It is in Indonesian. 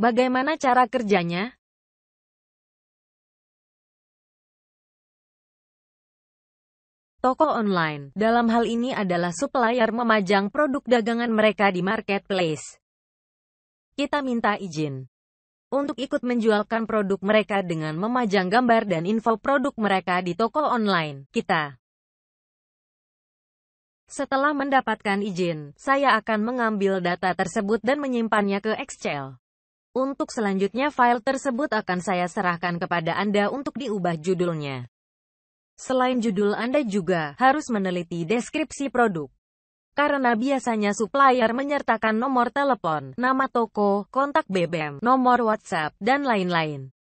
Bagaimana cara kerjanya? Toko online, dalam hal ini adalah supplier memajang produk dagangan mereka di marketplace. Kita minta izin untuk ikut menjualkan produk mereka dengan memajang gambar dan info produk mereka di toko online kita. Setelah mendapatkan izin, saya akan mengambil data tersebut dan menyimpannya ke Excel. Untuk selanjutnya file tersebut akan saya serahkan kepada Anda untuk diubah judulnya. Selain judul Anda juga harus meneliti deskripsi produk. Karena biasanya supplier menyertakan nomor telepon, nama toko, kontak BBM, nomor WhatsApp, dan lain-lain.